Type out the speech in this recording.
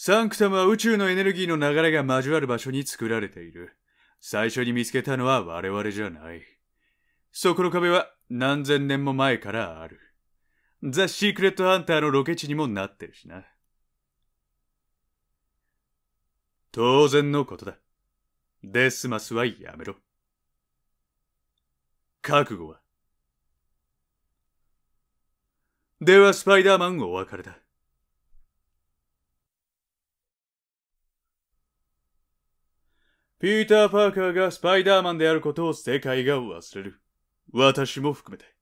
サンクタムは宇宙のエネルギーの流れが交わる場所に作られている。最初に見つけたのは我々じゃない。そこの壁は何千年も前からある。ザ・シークレット・ハンターのロケ地にもなってるしな。当然のことだ。デスマスはやめろ。覚悟はではスパイダーマンお別れだ。ピーター・パーカーがスパイダーマンであることを世界が忘れる。私も含めて。